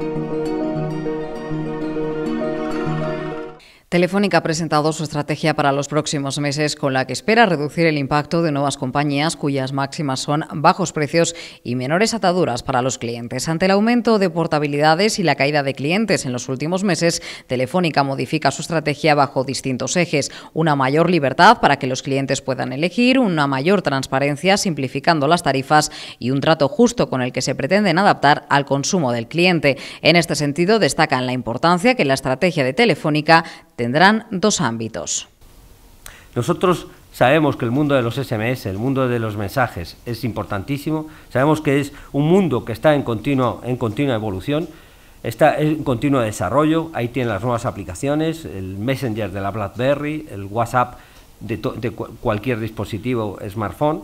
Thank you. Telefónica ha presentado su estrategia para los próximos meses con la que espera reducir el impacto de nuevas compañías cuyas máximas son bajos precios y menores ataduras para los clientes. Ante el aumento de portabilidades y la caída de clientes en los últimos meses, Telefónica modifica su estrategia bajo distintos ejes. Una mayor libertad para que los clientes puedan elegir, una mayor transparencia simplificando las tarifas y un trato justo con el que se pretenden adaptar al consumo del cliente. En este sentido, destacan la importancia que la estrategia de Telefónica tendrán dos ámbitos. Nosotros sabemos que el mundo de los SMS, el mundo de los mensajes es importantísimo, sabemos que es un mundo que está en, continuo, en continua evolución, está en continuo desarrollo, ahí tienen las nuevas aplicaciones, el Messenger de la BlackBerry, el WhatsApp de, de cualquier dispositivo smartphone,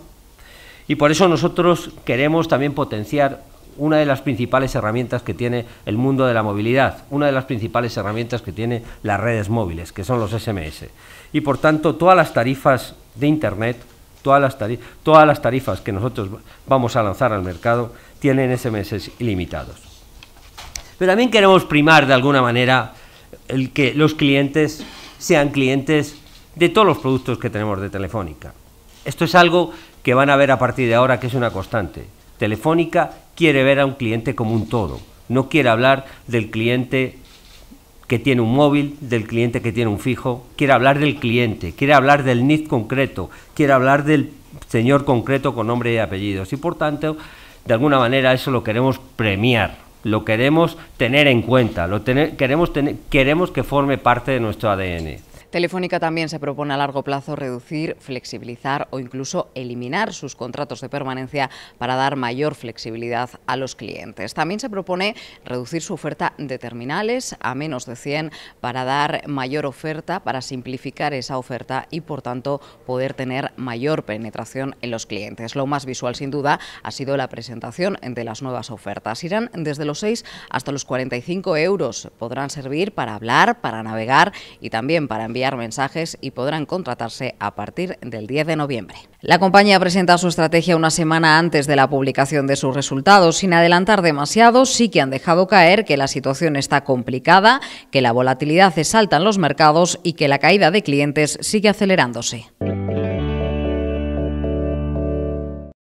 y por eso nosotros queremos también potenciar una de las principales herramientas que tiene el mundo de la movilidad, una de las principales herramientas que tiene las redes móviles, que son los SMS. Y por tanto, todas las tarifas de Internet, todas las, tarifas, todas las tarifas que nosotros vamos a lanzar al mercado, tienen SMS ilimitados. Pero también queremos primar de alguna manera el que los clientes sean clientes de todos los productos que tenemos de Telefónica. Esto es algo que van a ver a partir de ahora que es una constante Telefónica quiere ver a un cliente como un todo, no quiere hablar del cliente que tiene un móvil, del cliente que tiene un fijo, quiere hablar del cliente, quiere hablar del NIT concreto, quiere hablar del señor concreto con nombre y apellidos. Y por tanto, de alguna manera eso lo queremos premiar, lo queremos tener en cuenta, lo queremos, tener. queremos que forme parte de nuestro ADN. Telefónica también se propone a largo plazo reducir, flexibilizar o incluso eliminar sus contratos de permanencia para dar mayor flexibilidad a los clientes. También se propone reducir su oferta de terminales a menos de 100 para dar mayor oferta, para simplificar esa oferta y por tanto poder tener mayor penetración en los clientes. Lo más visual sin duda ha sido la presentación de las nuevas ofertas. Irán desde los 6 hasta los 45 euros. Podrán servir para hablar, para navegar y también para enviar mensajes y podrán contratarse a partir del 10 de noviembre. La compañía presenta su estrategia una semana antes de la publicación de sus resultados. Sin adelantar demasiado, sí que han dejado caer que la situación está complicada, que la volatilidad es alta en los mercados y que la caída de clientes sigue acelerándose.